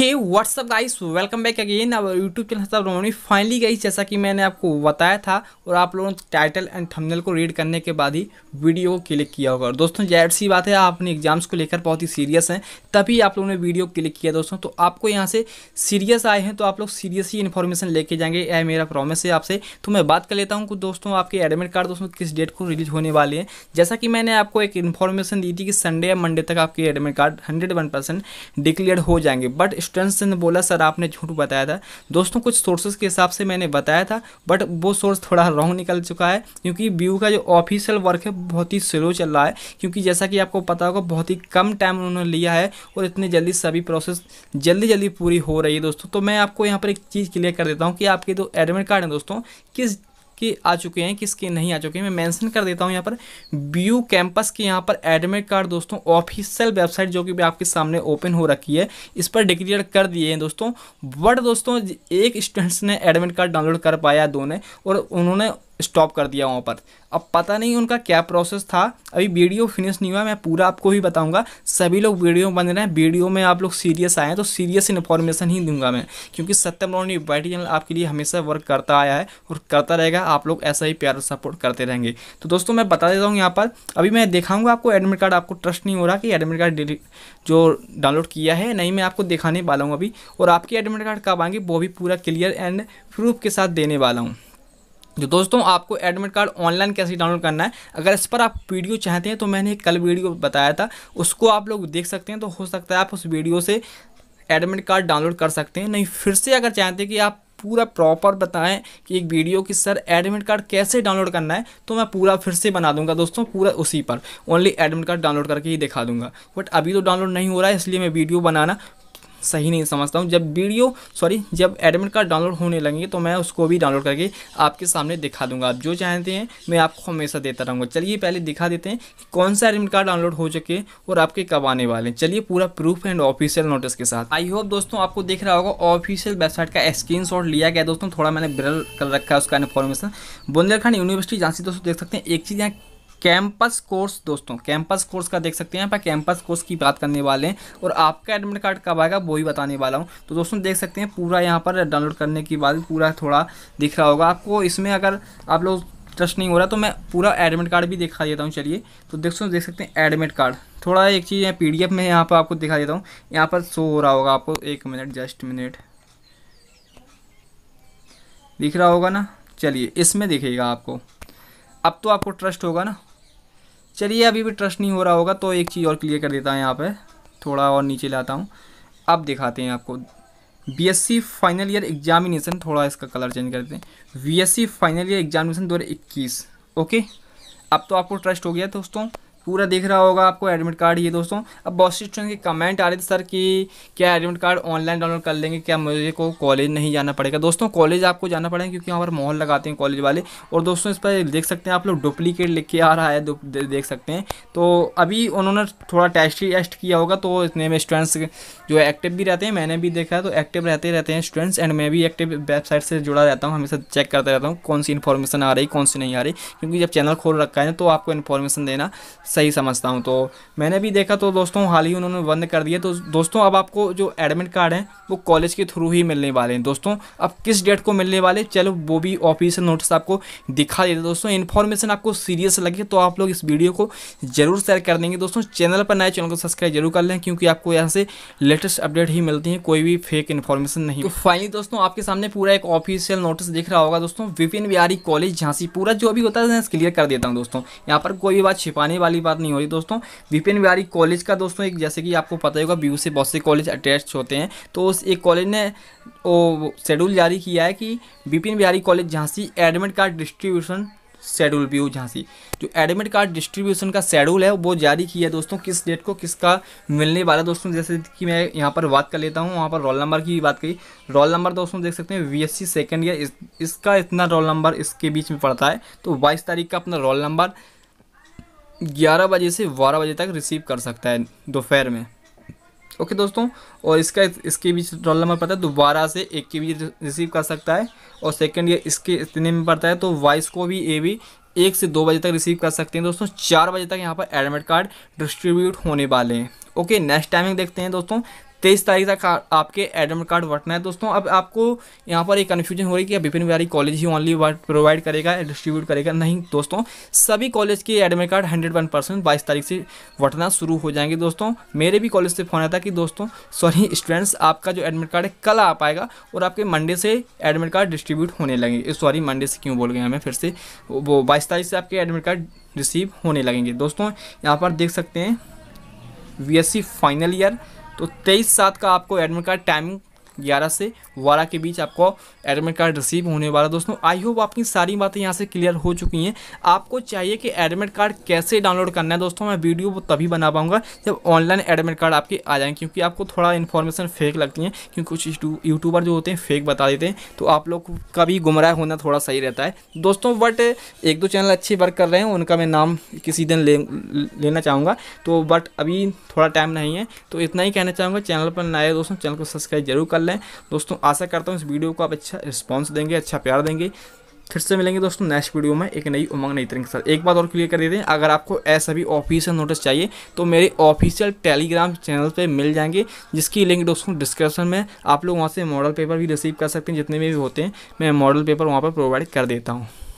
हे WhatsApp guys welcome back again अब YouTube channel सब रोनी फाइनली गाइस जैसा कि मैंने आपको बताया था और आप लोगों ने टाइटल एंड थंबनेल को रीड करने के बाद ही वीडियो को क्लिक किया होगा और दोस्तों जाहिर सी बात है आप अपने एग्जाम्स को लेकर बहुत ही सीरियस हैं तभी आप लोगों ने वीडियो क्लिक किया दोस्तों तो आपको यहाँ से सीरियस आए हैं तो आप लोग सीरियस ही इन्फॉर्मेशन लेके जाएंगे यह मेरा प्रॉमिस है आपसे तो मैं बात कर लेता हूँ कि दोस्तों आपके एडमिट कार्ड दोस्तों किस डेट को रिलीज होने वाले हैं जैसा कि मैंने आपको एक इन्फॉर्मेशन दी थी कि संडे या मंडे तक आपके एडमिट कार्ड हंड्रेड डिक्लेयर हो जाएंगे बट चंद्र ने बोला सर आपने झूठ बताया था दोस्तों कुछ सोर्सेज के हिसाब से मैंने बताया था बट वो सोर्स थोड़ा रॉन्ग निकल चुका है क्योंकि व्यू का जो ऑफिशियल वर्क है बहुत ही स्लो चल रहा है क्योंकि जैसा कि आपको पता होगा बहुत ही कम टाइम उन्होंने लिया है और इतने जल्दी सभी प्रोसेस जल्दी जल्दी पूरी हो रही है दोस्तों तो मैं आपको यहाँ पर एक चीज़ क्लियर कर देता हूँ कि आपके जो एडमिट कार्ड हैं दोस्तों किस कि आ चुके हैं किसके नहीं आ चुके हैं मैं मेंशन कर देता हूं यहाँ पर बी कैंपस के यहाँ पर एडमिट कार्ड दोस्तों ऑफिशियल वेबसाइट जो कि भी आपके सामने ओपन हो रखी है इस पर डिक्लेयर कर दिए हैं दोस्तों बट दोस्तों एक स्टूडेंट्स ने एडमिट कार्ड डाउनलोड कर पाया दो ने और उन्होंने स्टॉप कर दिया वहाँ पर अब पता नहीं उनका क्या प्रोसेस था अभी वीडियो फिनिश नहीं हुआ मैं पूरा आपको ही बताऊंगा सभी लोग वीडियो बन रहे हैं वीडियो में आप लोग सीरियस आए हैं तो सीरियस इन्फॉर्मेशन ही दूंगा मैं क्योंकि सत्यम रोनी वाइटी चैनल आपके लिए हमेशा वर्क करता आया है और करता रहेगा आप लोग ऐसा ही प्यार सपोर्ट करते रहेंगे तो दोस्तों मैं बता देता हूँ यहाँ पर अभी मैं दिखाऊँगा आपको एडमिट कार्ड आपको ट्रस्ट नहीं हो रहा कि एडमिट कार्ड जो डाउनलोड किया है नहीं मैं आपको दिखाने वाला हूँ अभी और आपकी एडमिट कार्ड कब आएंगे वो भी पूरा क्लियर एंड प्रूफ के साथ देने वाला हूँ जो तो दोस्तों आपको एडमिट कार्ड ऑनलाइन कैसे डाउनलोड करना है अगर इस पर आप वीडियो चाहते हैं तो मैंने कल वीडियो बताया था उसको आप लोग देख सकते हैं तो हो सकता है आप उस वीडियो से एडमिट कार्ड डाउनलोड कर सकते हैं नहीं फिर से अगर चाहते हैं कि आप पूरा प्रॉपर बताएं कि एक वीडियो की सर एडमिट कार्ड कैसे डाउनलोड करना है तो मैं पूरा फिर से बना दूंगा दोस्तों पूरा उसी पर ओनली एडमिट कार्ड डाउनलोड करके ही दिखा दूंगा बट अभी तो डाउनलोड नहीं हो रहा है इसलिए मैं वीडियो बनाना सही नहीं समझता हूँ जब वीडियो सॉरी जब एडमिट कार्ड डाउनलोड होने लगेंगे तो मैं उसको भी डाउनलोड करके आपके सामने दिखा दूंगा आप जो चाहते हैं मैं आपको हमेशा देता रहूँगा चलिए पहले दिखा देते हैं कि कौन सा एडमिट कार्ड डाउनलोड हो चुके और आपके कब आने वाले हैं चलिए पूरा प्रूफ एंड ऑफिशियल नोटिस के साथ आई होप दोस्तों आपको देख रहा होगा ऑफिशियल वेबसाइट का स्क्रीन लिया गया दोस्तों थोड़ा मैंने ब्रल कर रखा है उसका इन्फॉर्मेशन बुंदेलखंड यूनिवर्सिटी जहाँ से दोस्तों देख सकते हैं एक चीज़ यहाँ कैंपस कोर्स दोस्तों कैंपस कोर्स का देख सकते हैं पर कैंपस कोर्स की बात करने वाले हैं और आपका एडमिट कार्ड कब आएगा वो ही बताने वाला हूँ तो दोस्तों देख सकते हैं पूरा यहाँ पर डाउनलोड करने के बाद पूरा थोड़ा दिख रहा होगा आपको इसमें अगर आप लोग ट्रस्ट नहीं हो रहा तो मैं पूरा एडमिट कार्ड भी दिखा देता हूँ चलिए तो देख देख सकते हैं एडमिट कार्ड थोड़ा एक चीज़ है पी में यहाँ पर आपको दिखा देता हूँ यहाँ पर शो हो रहा होगा आपको एक मिनट जस्ट मिनट दिख रहा होगा ना चलिए इसमें दिखेगा आपको अब तो आपको ट्रस्ट होगा ना चलिए अभी भी ट्रस्ट नहीं हो रहा होगा तो एक चीज़ और क्लियर कर देता है यहाँ पर थोड़ा और नीचे लाता हूँ अब दिखाते हैं आपको बी फाइनल ईयर एग्जामिनेशन थोड़ा इसका कलर चेंज करते हैं बीएससी फाइनल ईयर एग्जामिनेशन दो ओके अब तो आपको ट्रस्ट हो गया दोस्तों पूरा देख रहा होगा आपको एडमिट कार्ड ये दोस्तों अब बहुत सी स्टूडेंट के कमेंट आ रहे थे सर कि क्या एडमिट कार्ड ऑनलाइन डाउनलोड कर लेंगे क्या मुझे को कॉलेज नहीं जाना पड़ेगा दोस्तों कॉलेज आपको जाना पड़ेगा क्योंकि वहाँ पर माहौल लगाते हैं कॉलेज वाले और दोस्तों इस पर देख सकते हैं आप लोग डुप्लीकेट लिख के आ रहा है देख सकते हैं तो अभी उन्होंने थोड़ा टेस्ट टेस्ट किया होगा तो इतने में स्टूडेंट्स जो एक्टिव भी रहते हैं मैंने भी देखा है तो एक्टिव रहते रहते हैं स्टूडेंट्स एंड मैं भी एक्टिव वेबसाइट से जुड़ा रहता हूँ हमेशा चेक करता रहता हूँ कौन सी इन्फॉर्मेशन आ रही कौन सी नहीं आ रही क्योंकि जब चैनल खोल रखा है तो आपको इन्फॉर्मेशन देना सही समझता हूँ तो मैंने भी देखा तो दोस्तों हाल ही उन्होंने बंद कर दिया तो दोस्तों अब आपको जो एडमिट कार्ड हैं वो कॉलेज के थ्रू ही मिलने वाले हैं दोस्तों अब किस डेट को मिलने वाले चलो वो भी ऑफिशियल नोटिस आपको दिखा देते दोस्तों इन्फॉर्मेशन आपको सीरियस लगे तो आप लोग इस वीडियो को जरूर शेयर कर देंगे दोस्तों चैनल पर नए चैनल को सब्सक्राइब जरूर कर लें क्योंकि आपको यहाँ से लेटेस्ट अपडेट ही मिलती है कोई भी फेक इन्फॉर्मेशन नहीं तो फाइनली दोस्तों आपके सामने पूरा एक ऑफिशियल नोटिस दिख रहा होगा दोस्तों विपिन बिहारी कॉलेज झांसी पूरा जो भी होता है क्लियर कर देता हूँ दोस्तों यहाँ पर कोई बात छिपाने वाली कोई बात नहीं हो रही दोस्तों विपिन बिहारी कॉलेज का दोस्तों एक जैसे कि आपको पता होगा व्यू से बहुत से कॉलेज अटैच होते हैं तो उस एक कॉलेज ने वो शेड्यूल जारी किया है कि Vipin Bihari college Jhansi admit card distribution schedule view Jhansi जो एडमिट कार्ड डिस्ट्रीब्यूशन का शेड्यूल है वो जारी किया है दोस्तों किस डेट को किसका मिलने वाला दोस्तों जैसे कि मैं यहाँ पर बात कर लेता हूँ वहाँ पर रोल नंबर की भी बात करी रोल नंबर दोस्तों देख सकते हैं वी एस सेकेंड ईयर इस, इसका इतना रोल नंबर इसके बीच में पड़ता है तो बाईस तारीख का अपना रोल नंबर ग्यारह बजे से बारह बजे तक रिसीव कर सकता है दोपहर में ओके दोस्तों और इसका इसके बीच रोल नंबर पड़ता है दोबारा से एक के बीच रिसीव कर सकता है और सेकंड ये इसके इतने में पड़ता है तो वाइस को भी ए भी एक से दो बजे तक रिसीव कर सकते हैं दोस्तों चार बजे तक यहाँ पर एडमिट कार्ड डिस्ट्रीब्यूट होने वाले हैं ओके नेक्स्ट टाइमिंग देखते हैं दोस्तों तेईस तारीख तक आपके एडमिट कार्ड बटना है दोस्तों अब आपको यहाँ पर एक कन्फ्यूजन हो रही है कि विपिन बिहारी कॉलेज ही ओनली प्रोवाइड करेगा डिस्ट्रीब्यूट करेगा नहीं दोस्तों सभी कॉलेज के admit card hundred one percent बाईस तारीख से बटना शुरू हो जाएंगे दोस्तों मेरे भी कॉलेज से फ़ोन आता कि दोस्तों सॉरी स्टूडेंट्स आपका जो एडमिट कार्ड है कल आ पाएगा और आपके मंडे से एडमिट कार्ड डिस्ट्रीब्यूट होने लगेंगे सॉरी मंडे से क्यों बोल गए हमें फिर से वो बाईस तारीख से आपके एडमिट कार्ड रिसीव होने लगेंगे दोस्तों यहाँ पर देख सकते हैं वी फाइनल ईयर तो तेईस सात का आपको एडमिट कार्ड टाइमिंग ग्यारह से बारह के बीच आपको एडमिट कार्ड रिसीव होने वाला दोस्तों आई होप आपकी सारी बातें यहाँ से क्लियर हो चुकी हैं आपको चाहिए कि एडमिट कार्ड कैसे डाउनलोड करना है दोस्तों मैं वीडियो वो तभी बना पाऊँगा जब ऑनलाइन एडमिट कार्ड आपके आ जाएंगे क्योंकि आपको थोड़ा इन्फॉर्मेशन फेक लगती है क्योंकि कुछ यूट्यूबर जो होते हैं फेक बता देते हैं तो आप लोग का भी गुमराह होना थोड़ा सही रहता है दोस्तों बट एक दो चैनल अच्छे वर्क कर रहे हैं उनका मैं नाम किसी दिन ले लेना चाहूँगा तो बट अभी थोड़ा टाइम नहीं है तो इतना ही कहना चाहूँगा चैनल पर नए दोस्तों चैनल को सब्सक्राइब जरूर कर लें लें दोस्तों आशा करता हूँ इस वीडियो को आप अच्छा रिस्पॉन्स देंगे अच्छा प्यार देंगे फिर से मिलेंगे दोस्तों नेक्स्ट वीडियो में एक नई उमंग नई तरीके के साथ एक बात और क्लियर कर देते हैं अगर आपको ऐसा भी ऑफिशियल नोटिस चाहिए तो मेरे ऑफिशियल टेलीग्राम चैनल पे मिल जाएंगे जिसकी लिंक दोस्तों डिस्क्रिप्शन में आप लोग वहाँ से मॉडल पेपर भी रिसीव कर सकते हैं जितने भी होते हैं मैं मॉडल पेपर वहाँ पर प्रोवाइड कर देता हूँ